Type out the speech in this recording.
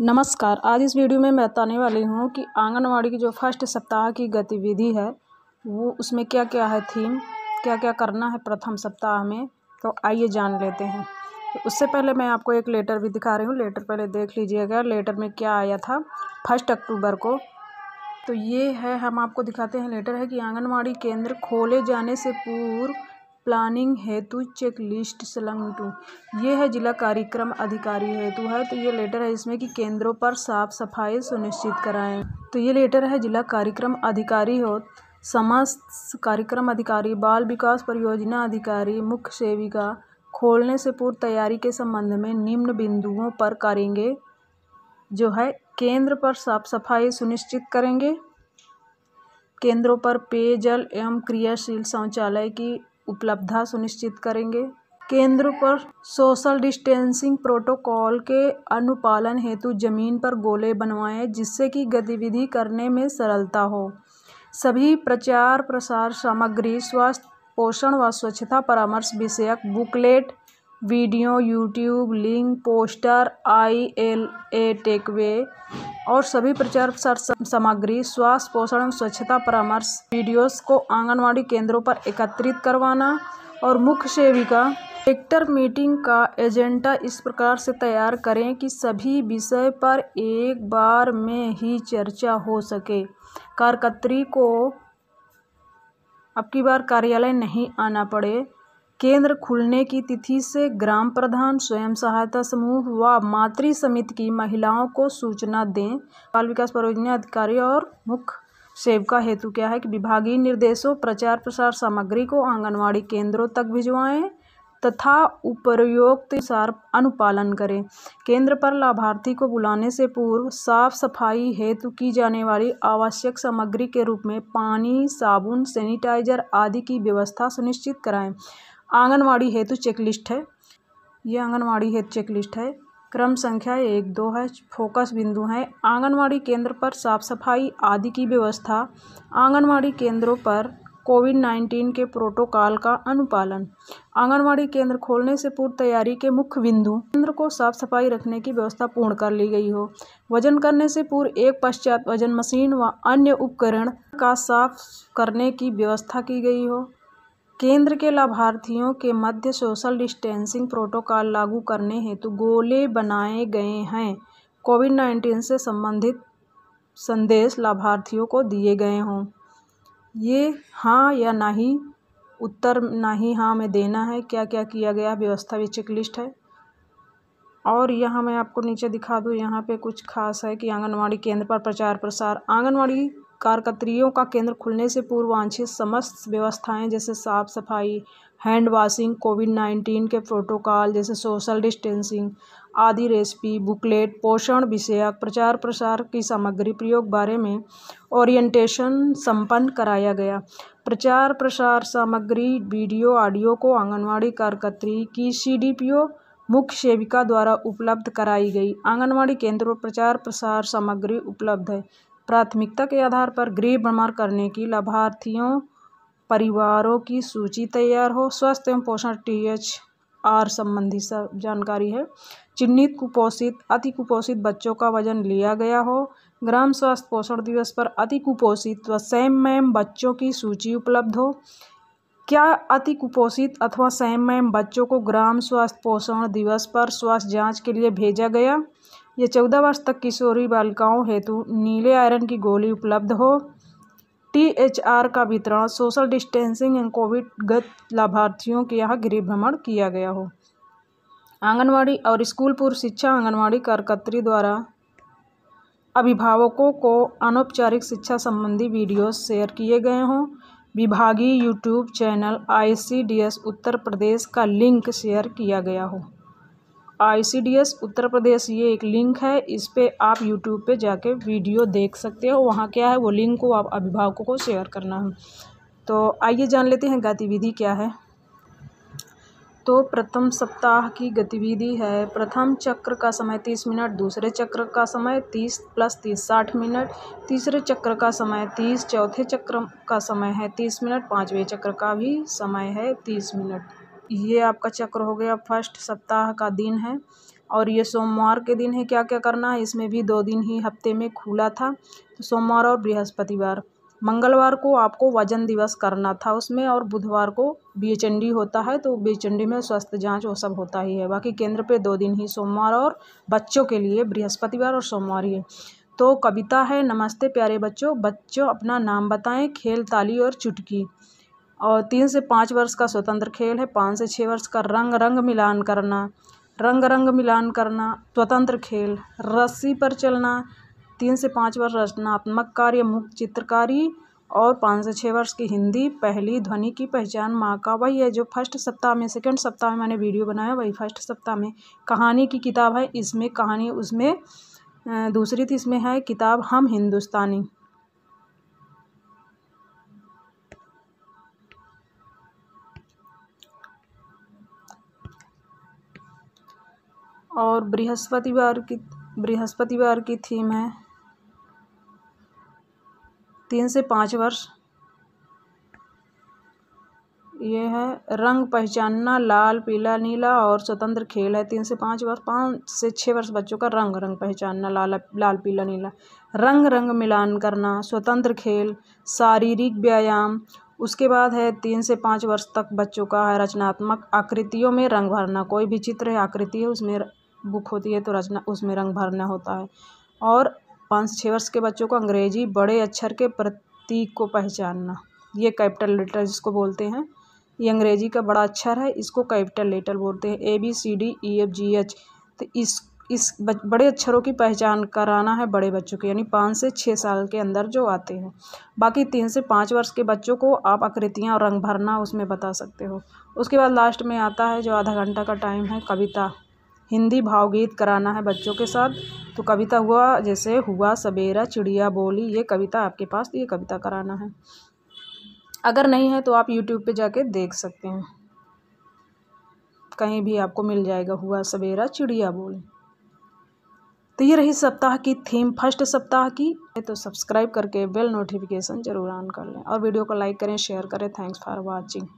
नमस्कार आज इस वीडियो में मैं बताने वाली हूँ कि आंगनवाड़ी की जो फर्स्ट सप्ताह की गतिविधि है वो उसमें क्या क्या है थीम क्या क्या करना है प्रथम सप्ताह में तो आइए जान लेते हैं तो उससे पहले मैं आपको एक लेटर भी दिखा रही हूँ लेटर पहले देख लीजिएगा लेटर में क्या आया था फर्स्ट अक्टूबर को तो ये है हम आपको दिखाते हैं लेटर है कि आंगनवाड़ी केंद्र खोले जाने से पूर्व प्लानिंग हेतु चेकलिस्ट संलग्न टू ये है जिला कार्यक्रम अधिकारी हेतु है तो ये लेटर है इसमें कि केंद्रों पर साफ सफाई सुनिश्चित कराएं तो ये लेटर है जिला कार्यक्रम अधिकारी हो समस्त कार्यक्रम अधिकारी बाल विकास परियोजना अधिकारी मुख्य सेविका खोलने से पूर्व तैयारी के संबंध में निम्न बिंदुओं पर करेंगे जो है केंद्र पर साफ सफाई सुनिश्चित करेंगे केंद्रों पर पेयजल एवं क्रियाशील शौचालय की उपलब्धता सुनिश्चित करेंगे केंद्र पर सोशल डिस्टेंसिंग प्रोटोकॉल के अनुपालन हेतु जमीन पर गोले बनवाएं जिससे कि गतिविधि करने में सरलता हो सभी प्रचार प्रसार सामग्री स्वास्थ्य पोषण व स्वच्छता परामर्श विषयक booklet video YouTube link poster I L A takeaway और सभी प्रचार प्रसार सामग्री स्वास्थ्य पोषण स्वच्छता परामर्श वीडियोस को आंगनवाड़ी केंद्रों पर एकत्रित करवाना और मुख्य सेविका सेक्टर मीटिंग का एजेंडा इस प्रकार से तैयार करें कि सभी विषय पर एक बार में ही चर्चा हो सके कारकत्री को अब की बार कार्यालय नहीं आना पड़े केंद्र खुलने की तिथि से ग्राम प्रधान स्वयं सहायता समूह व मातृ समिति की महिलाओं को सूचना दें बाल विकास परियोजना अधिकारी और मुख्य सेविका हेतु क्या है कि विभागीय निर्देशों प्रचार प्रसार सामग्री को आंगनवाड़ी केंद्रों तक भिजवाएं तथा उपरोक्त सार अनुपालन करें केंद्र पर लाभार्थी को बुलाने से पूर्व साफ सफाई हेतु की जाने वाली आवश्यक सामग्री के रूप में पानी साबुन सैनिटाइजर आदि की व्यवस्था सुनिश्चित कराएं आंगनवाड़ी हेतु चेकलिस्ट है ये आंगनवाड़ी हेतु चेकलिस्ट है क्रम संख्या एक दो है फोकस बिंदु है आंगनवाड़ी केंद्र पर साफ सफाई आदि की व्यवस्था आंगनवाड़ी केंद्रों पर कोविड नाइन्टीन के प्रोटोकॉल का अनुपालन आंगनवाड़ी केंद्र खोलने से पूर्व तैयारी के मुख्य बिंदु केंद्र को साफ सफाई रखने की व्यवस्था पूर्ण कर ली गई हो वजन करने से पूर्व एक पश्चात वजन मशीन व अन्य उपकरण का साफ करने की व्यवस्था की गई हो केंद्र के लाभार्थियों के मध्य सोशल डिस्टेंसिंग प्रोटोकॉल लागू करने हेतु गोले बनाए गए हैं कोविड नाइन्टीन से संबंधित संदेश लाभार्थियों को दिए गए हों ये हाँ या नहीं उत्तर ना ही हाँ में देना है क्या क्या किया गया व्यवस्था भी चेकलिस्ट है और यहाँ मैं आपको नीचे दिखा दूँ यहाँ पे कुछ खास है कि आंगनवाड़ी केंद्र पर प्रचार प्रसार आंगनवाड़ी कारकत्रियों का केंद्र खुलने से पूर्व वांछित समस्त व्यवस्थाएं जैसे साफ सफाई हैंड वाशिंग कोविड नाइन्टीन के प्रोटोकॉल जैसे सोशल डिस्टेंसिंग आदि रेसिपी बुकलेट पोषण विषयक प्रचार प्रसार की सामग्री प्रयोग बारे में ओरिएंटेशन संपन्न कराया गया प्रचार प्रसार सामग्री वीडियो ऑडियो को आंगनवाड़ी कारकत्री की सी मुख्य सेविका द्वारा उपलब्ध कराई गई आंगनवाड़ी केंद्र पर प्रचार प्रसार सामग्री उपलब्ध है प्राथमिकता के आधार पर गृह भ्रमण करने की लाभार्थियों परिवारों की सूची तैयार हो स्वास्थ्य एवं पोषण टी एच आर संबंधी सब जानकारी है चिन्हित कुपोषित अति कुपोषित बच्चों का वजन लिया गया हो ग्राम स्वास्थ्य पोषण दिवस पर अति कुपोषित व मैम बच्चों की सूची उपलब्ध हो क्या अति कुपोषित अथवा मैम बच्चों को ग्राम स्वास्थ्य पोषण दिवस पर स्वास्थ्य जांच के लिए भेजा गया ये चौदह वर्ष तक किशोरी बालिकाओं हेतु नीले आयरन की गोली उपलब्ध हो टी एच आर का वितरण सोशल डिस्टेंसिंग एंड कोविड गत लाभार्थियों के यहाँ गृह भ्रमण किया गया हो आंगनवाड़ी और स्कूल पूर्व शिक्षा आंगनवाड़ी कार्यकर्त्री द्वारा अभिभावकों को अनौपचारिक शिक्षा संबंधी वीडियो शेयर किए गए हों विभागीय YouTube channel ICDS Uttar Pradesh का लिंक शेयर किया गया हो आई सी डी एस उत्तर प्रदेश ये एक लिंक है इस पर आप यूट्यूब पे जाके वीडियो देख सकते हो वहाँ क्या है वो लिंक को आप अभिभावकों को शेयर करना है तो आइए जान लेते हैं गतिविधि क्या है तो प्रथम सप्ताह की गतिविधि है प्रथम चक्र का समय तीस मिनट दूसरे चक्र का समय तीस प्लस तीस साठ मिनट तीसरे चक्र का समय तीस चौथे चक्र का समय है तीस मिनट पाँचवें चक्र का भी समय है तीस मिनट ये आपका चक्र हो गया फर्स्ट सप्ताह का दिन है और ये सोमवार के दिन है क्या क्या करना है इसमें भी दो दिन ही हफ्ते में खुला था तो सोमवार और बृहस्पतिवार मंगलवार को आपको वजन दिवस करना था उसमें और बुधवार को बीएचएनडी होता है तो बीएचएनडी में स्वास्थ्य जांच वो सब होता ही है बाकी केंद्र पे दो दिन ही सोमवार और बच्चों के लिए बृहस्पतिवार और सोमवार ही तो कविता है नमस्ते प्यारे बच्चों बच्चों अपना नाम बताएं खेल ताली और चुटकी और तीन से पाँच वर्ष का स्वतंत्र खेल है पाँच से छः वर्ष का रंग रंग मिलान करना रंग रंग मिलान करना स्वतंत्र खेल रस्सी पर चलना तीन से पाँच वर्ष रचनात्मक कार्य मुख्य चित्रकारी और पाँच से छः वर्ष की हिंदी पहली ध्वनि की पहचान माँ का वही है जो फर्स्ट सप्ताह में सेकंड सप्ताह में मैंने वीडियो बनाया वही फर्स्ट सप्ताह में कहानी की किताब है इसमें कहानी उसमें दूसरी थी इसमें है किताब हम हिंदुस्तानी और बृहस्पतिवार की बृहस्पतिवार की थीम है तीन से पाँच वर्ष ये है रंग पहचानना लाल पीला नीला और स्वतंत्र खेल है तीन से पाँच वर्ष पाँच से छः वर्ष बच्चों का रंग रंग पहचानना लाल लाल पीला नीला रंग रंग मिलान करना स्वतंत्र खेल शारीरिक व्यायाम उसके बाद है तीन से पाँच वर्ष तक बच्चों का है रचनात्मक आकृतियों में रंग भरना कोई भी चित्र है आकृति है उसमें बुक होती है तो रचना उसमें रंग भरना होता है और पाँच से छः वर्ष के बच्चों को अंग्रेजी बड़े अक्षर के प्रतीक को पहचानना ये कैपिटल लेटर जिसको बोलते हैं ये अंग्रेजी का बड़ा अक्षर है इसको कैपिटल लेटर बोलते हैं A B C D E F G H तो इस इस बड़े अक्षरों की पहचान कराना है बड़े बच्चों के यानी पाँच से छः साल के अंदर जो आते हैं बाकी तीन से पाँच वर्ष के बच्चों को आप आकृतियाँ और रंग भरना उसमें बता सकते हो उसके बाद लास्ट में आता है जो आधा घंटा का टाइम है कविता हिंदी भावगीत कराना है बच्चों के साथ तो कविता हुआ जैसे हुआ सवेरा चिड़िया बोली ये कविता आपके पास ये कविता कराना है अगर नहीं है तो आप यूट्यूब पे जाके देख सकते हैं कहीं भी आपको मिल जाएगा हुआ सवेरा चिड़िया बोली तो ये रही सप्ताह की थीम फर्स्ट सप्ताह की तो सब्सक्राइब करके बेल नोटिफिकेशन ज़रूर ऑन कर लें और वीडियो को लाइक करें शेयर करें थैंक्स फॉर वॉचिंग